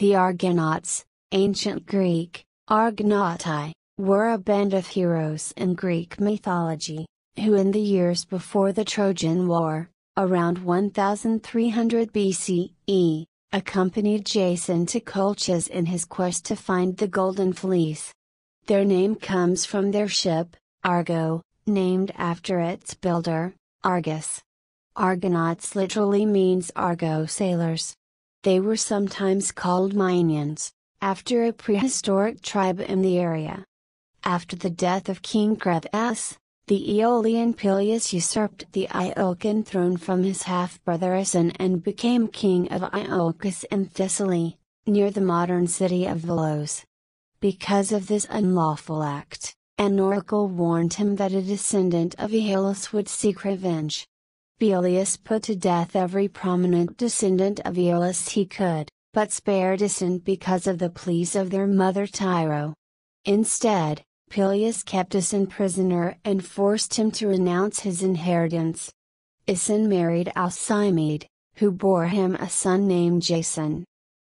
The Argonauts, ancient Greek, Argonauti, were a band of heroes in Greek mythology, who in the years before the Trojan War, around 1300 BCE, accompanied Jason to Colchis in his quest to find the Golden Fleece. Their name comes from their ship, Argo, named after its builder, Argus. Argonauts literally means Argo sailors. They were sometimes called Mayans, after a prehistoric tribe in the area. After the death of King Cretheus, the Aeolian Peleus usurped the Iolcan throne from his half-brother Asin and became king of Iolcus in Thessaly, near the modern city of Volos. Because of this unlawful act, an oracle warned him that a descendant of Aeolus would seek revenge. Boeolis put to death every prominent descendant of Aeolus he could, but spared Isin because of the pleas of their mother Tyro. Instead, Peleus kept Isin prisoner and forced him to renounce his inheritance. Isin married Alcimede, who bore him a son named Jason.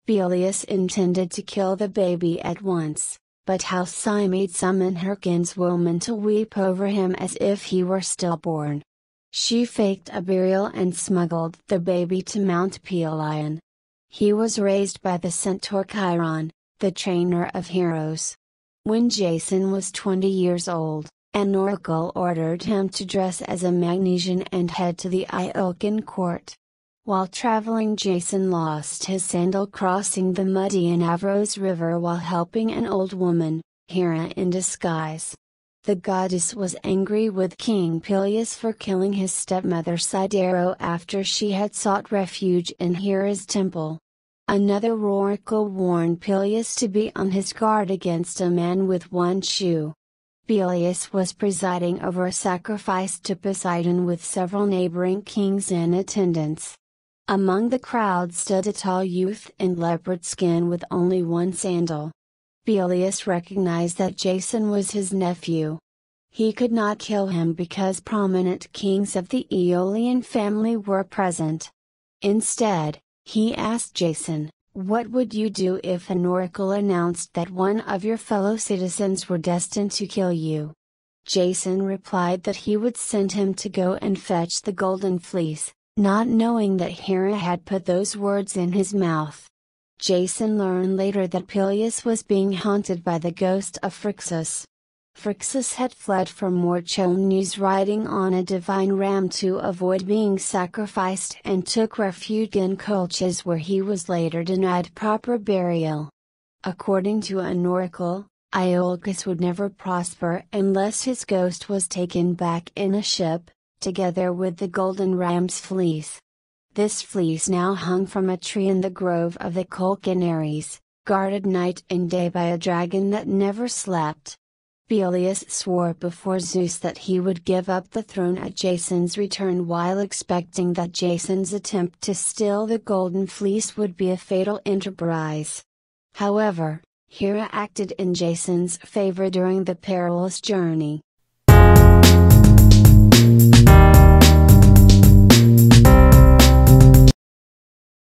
Belius intended to kill the baby at once, but Alcimede summoned her kinswoman to weep over him as if he were stillborn, she faked a burial and smuggled the baby to Mount Pelion. He was raised by the centaur Chiron, the trainer of heroes. When Jason was 20 years old, an oracle ordered him to dress as a Magnesian and head to the Iolcan court. While traveling Jason lost his sandal crossing the muddy Anavros River while helping an old woman, Hera in disguise the goddess was angry with King Pelias for killing his stepmother Sidero after she had sought refuge in Hera's temple. Another oracle warned Pelias to be on his guard against a man with one shoe. Pelias was presiding over a sacrifice to Poseidon with several neighboring kings in attendance. Among the crowd stood a tall youth in leopard skin with only one sandal. Belius recognized that Jason was his nephew. He could not kill him because prominent kings of the Aeolian family were present. Instead, he asked Jason, What would you do if an oracle announced that one of your fellow citizens were destined to kill you? Jason replied that he would send him to go and fetch the golden fleece, not knowing that Hera had put those words in his mouth. Jason learned later that Peleus was being haunted by the ghost of Phrixus. Phrixus had fled from Orchomenus riding on a divine ram to avoid being sacrificed and took refuge in Colchis where he was later denied proper burial. According to an oracle, Iolcus would never prosper unless his ghost was taken back in a ship, together with the golden ram's fleece. This fleece now hung from a tree in the grove of the Col guarded night and day by a dragon that never slept. Belius swore before Zeus that he would give up the throne at Jason's return while expecting that Jason's attempt to steal the Golden Fleece would be a fatal enterprise. However, Hera acted in Jason's favor during the perilous journey.